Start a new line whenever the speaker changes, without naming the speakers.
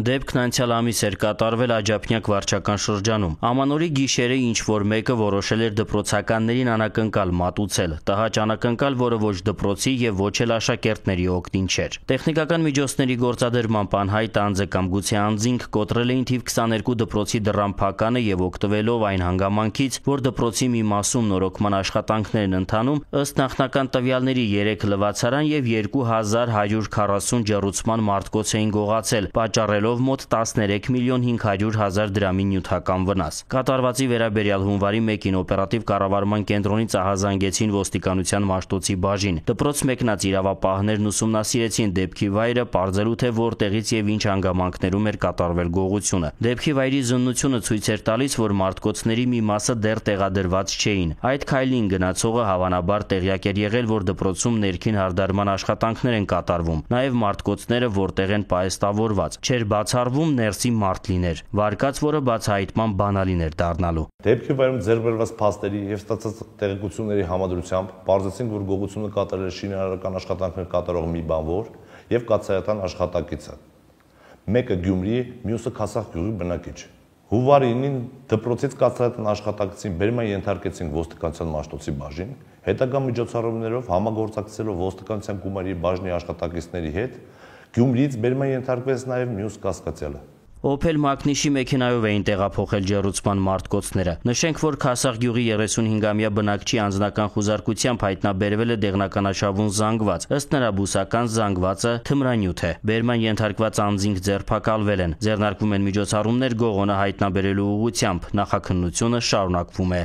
Դեպքն անցյալ ամիս էր կատարվել Աջափնյակ վարչական շրջանում։ Ամանորի գիշերը ինչ որ մեկը որոշել էր դպրոցականներին անակնկալ մատուցել, տհաճ անակնկալ, որը ոչ դպրոցի եւ ոչ էլ աշակերտների օգտին չէր։ Տեխնիկական միջոցների գործադրման պանհայտ անձը կամ գուցե անձինք կոտրել էին թիվ 22 դպրոցի դռան փականը եւ օգտվելով այն հանգամանքից, որ դպրոցի մի մասում նորոգման աշխատանքներն ընթանում, ըստ նախնական տվյալների 3 լվացարան եւ 2140 ջեռուցման մարդկոց էին գողացել, պատճառելով ունենալով մոտ 13 միլիոն 500 հազար դրամի նյութական վնաս։ Կատարվածի վերաբերյալ հունվարի 1-ին օպերատիվ կառավարման կենտրոնի ծահազանգեցին ոստիկանության Մաշտոցի բաժին։ Դպրոց մեկնած իրավապահներն ուսումնասիրեցին դեպքի վայրը, ողջելու թե որտեղից եւ ինչ հանգամանքներում էր կատարվել գողությունը։ Դեպքի վայրի զննությունը ցույց էր տալիս, որ մարդկոցների մի մասը դեռ տեղադրված չէին։ Այդ քայլին գնացողը հավանաբար տեղյակ էր եղել, որ դպրոցում ներքին հարդարման աշխատանքներ են կատարվում։ Նաև մարդկոցները որտեղ են պայստավորված։ Չէր բացառվում ներսի մարդ լիներ, վարկած, որը բացահայտման բանալին էր դառնալու։ Դեպքի
վայրում ձեռք բերված փաստերի եւ ստացած տեղեկությունների համադրությամբ բարձեցինք, որ գողությունը կատարել է շինարարական աշխատանքներ կատարող մի բանվոր եւ կացայական աշխատակիցը։ Մեկը Գյումրիի, մյուսը Քասախ գյուղի բնակիչ։ Հուվարինին դպրոցից կացայական աշխատակցին բերման ենթարկեցինք ոստիկանության մաշտոցի բաժին, հետագա միջոցառումներով համագործակցելով ոստիկանության գումարի բաժնի աշխատակիցների հետ Գյումրիից բերման ենթարկվեց նաև մյուս կասկածյալը։
Օփել Մագնիշի մեքենայով էին տեղափոխել ջերուցման մարդկոցները։ Նշենք, որ Քասախ գյուղի 35-ամյա բնակչի անձնական խուզարկությամբ հայտնաբերվել է դեղնականաշավուն զանգված։ Ըստ նրա բուսական զանգվածը թմրանյութ է։ Բերման ենթարկված անձինք ձերբակալվել են։ Ձեռնարկվում են միջոցառումներ գողոնը հայտնաբերելու ուղղությամբ։ Նախաքննությունը շարունակվում է։